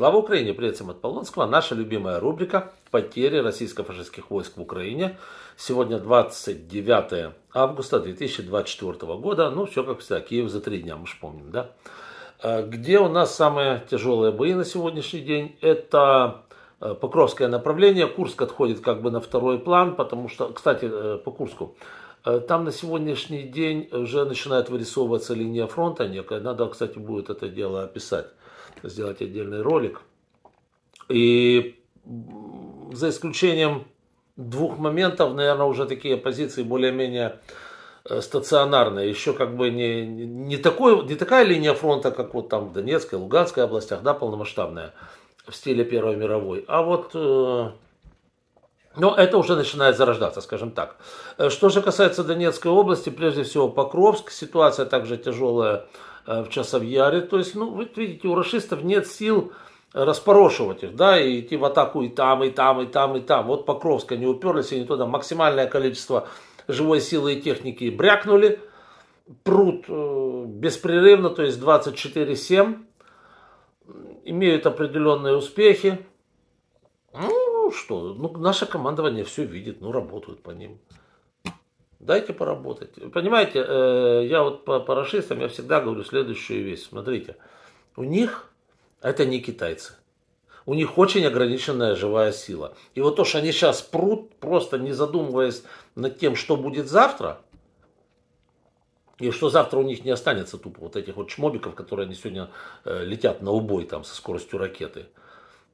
Слава Украине! Привет от Полонского. Наша любимая рубрика «Потери российско-фашистских войск в Украине». Сегодня 29 августа 2024 года. Ну, все как всегда. Киев за три дня, мы же помним, да? А, где у нас самые тяжелые бои на сегодняшний день? Это э, Покровское направление. Курск отходит как бы на второй план, потому что, кстати, э, по Курску, э, там на сегодняшний день уже начинает вырисовываться линия фронта некая. Надо, кстати, будет это дело описать сделать отдельный ролик. И за исключением двух моментов, наверное, уже такие позиции более-менее э, стационарная, еще как бы не, не, такой, не такая линия фронта, как вот там в Донецкой, Луганской областях, да, полномасштабная, в стиле Первой мировой. А вот, э, ну, это уже начинает зарождаться, скажем так. Э, что же касается Донецкой области, прежде всего Покровск, ситуация также тяжелая Э, в Часовьяре. То есть, ну, вы видите, у расистов нет сил э, распорошивать их, да, и идти в атаку и там, и там, и там, и там. Вот Покровска не уперлись, и не туда максимальное количество живой силы и техники брякнули. Пруд э, беспрерывно, то есть 24-7, имеют определенные успехи. Ну, что, ну, наше командование все видит, ну, работают по ним. Дайте поработать. Понимаете, э, я вот по парашистам я всегда говорю следующую вещь. Смотрите, у них это не китайцы. У них очень ограниченная живая сила. И вот то, что они сейчас прут, просто не задумываясь над тем, что будет завтра, и что завтра у них не останется тупо вот этих вот чмобиков, которые они сегодня э, летят на убой там со скоростью ракеты.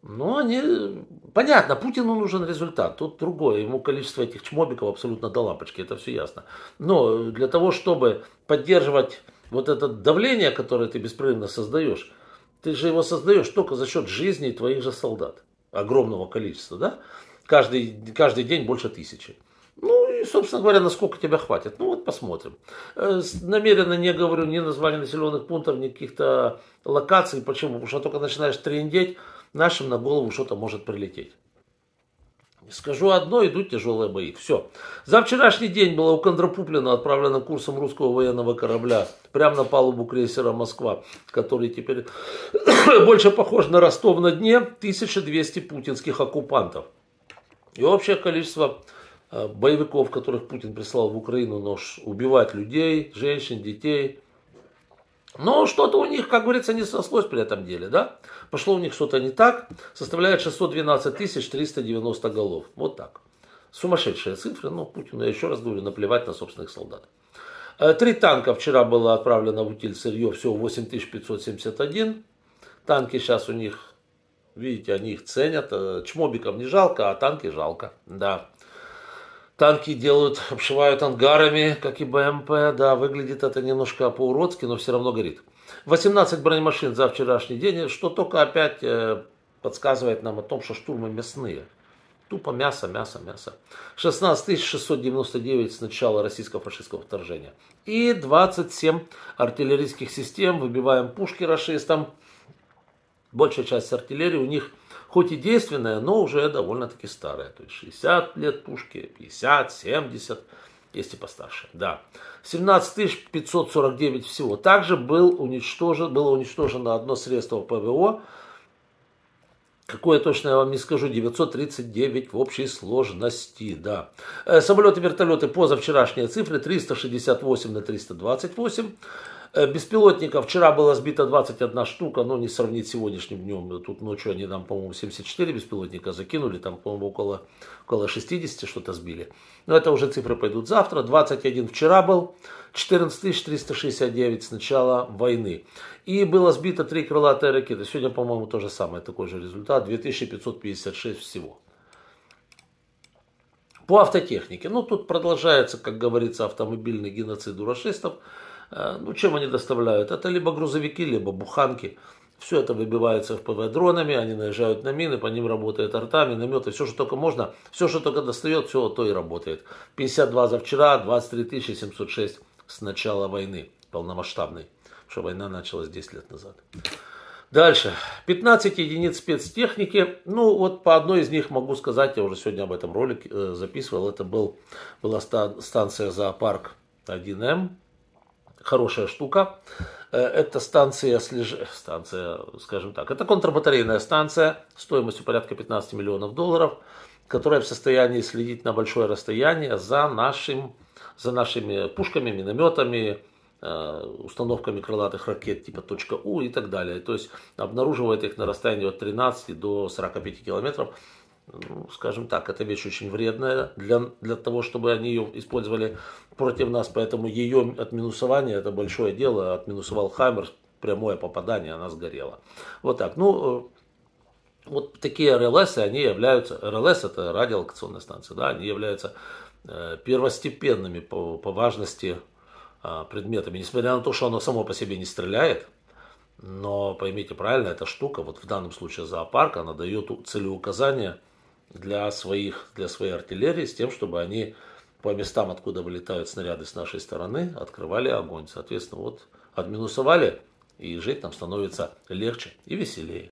Но ну, они... Понятно, Путину нужен результат. Тут другое. Ему количество этих чмобиков абсолютно до лампочки. Это все ясно. Но для того, чтобы поддерживать вот это давление, которое ты беспрерывно создаешь, ты же его создаешь только за счет жизни твоих же солдат. Огромного количества, да? Каждый, каждый день больше тысячи. Ну и, собственно говоря, насколько тебя хватит. Ну вот посмотрим. Э, намеренно не говорю ни названий населенных пунктов, ни каких-то локаций. Почему? Потому что только начинаешь трендеть, нашим на голову что-то может прилететь. Скажу одно, идут тяжелые бои. Все. За вчерашний день было у Кондрапуплина отправлено курсом русского военного корабля прямо на палубу крейсера «Москва», который теперь больше похож на Ростов на дне, 1200 путинских оккупантов. И общее количество э, боевиков, которых Путин прислал в Украину, нож убивать людей, женщин, детей – но что-то у них, как говорится, не сослось при этом деле, да? Пошло у них что-то не так, составляет 612 390 голов. Вот так. Сумасшедшие цифры, но Путину, я еще раз говорю, наплевать на собственных солдат. Э, три танка вчера было отправлено в утиль сырье, всего 8571. Танки сейчас у них, видите, они их ценят. Э, Чмобикам не жалко, а танки жалко, да. Танки делают, обшивают ангарами, как и БМП. Да, выглядит это немножко по-уродски, но все равно горит. 18 бронемашин за вчерашний день, что только опять э, подсказывает нам о том, что штурмы мясные. Тупо мясо, мясо, мясо. 16 699 с начала российско-фашистского вторжения. И 27 артиллерийских систем. Выбиваем пушки расистам. Большая часть артиллерии у них – хоть и действенная, но уже довольно-таки старая. То есть 60 лет пушки, 50, 70, есть и постарше. Да. 17 549 всего. Также был уничтожен, было уничтожено одно средство ПВО, Какое точно я вам не скажу, 939 в общей сложности, да. Э, самолеты, вертолеты, позавчерашние цифры 368 на 328. Э, беспилотников вчера было сбито 21 штука, но не сравнить с сегодняшним днем. Тут ночью они там, по-моему, 74 беспилотника закинули, там, по-моему, около, около 60 что-то сбили. Но это уже цифры пойдут завтра. 21 вчера был, 14 369 с начала войны. И было сбито три крылатые ракеты. Сегодня, по-моему, то же самое, такой же результат, 2556 всего. По автотехнике. Ну, тут продолжается, как говорится, автомобильный геноцид у расистов. Э, ну, чем они доставляют? Это либо грузовики, либо буханки. Все это выбивается ФПВ дронами, они наезжают на мины, по ним работает арта, минометы, все, что только можно, все, что только достает, все то и работает. 52 за вчера, 23 706 с начала войны полномасштабной, что война началась 10 лет назад. Дальше. 15 единиц спецтехники. Ну, вот по одной из них могу сказать, я уже сегодня об этом ролик э, записывал, это был, была станция зоопарк 1М, хорошая штука. Э, это станция, слеж... станция, скажем так, это контрбатарейная станция стоимостью порядка 15 миллионов долларов, которая в состоянии следить на большое расстояние за, нашим, за нашими пушками, минометами, э, установками крылатых ракет типа .У и так далее. То есть обнаруживает их на расстоянии от 13 до 45 километров ну, скажем так, эта вещь очень вредная для, для того, чтобы они ее использовали против нас, поэтому ее отминусование это большое дело, отминусовал Хаммер, прямое попадание, она сгорела. Вот так, ну, э, вот такие РЛС, они являются, РЛС это радиолокационные станция, да, они являются э, первостепенными по, по важности а, предметами, несмотря на то, что оно само по себе не стреляет, но поймите правильно, эта штука, вот в данном случае зоопарк, она дает целеуказание – для, своих, для своей артиллерии с тем, чтобы они по местам, откуда вылетают снаряды с нашей стороны, открывали огонь. Соответственно, вот отминусовали, и жить там становится легче и веселее.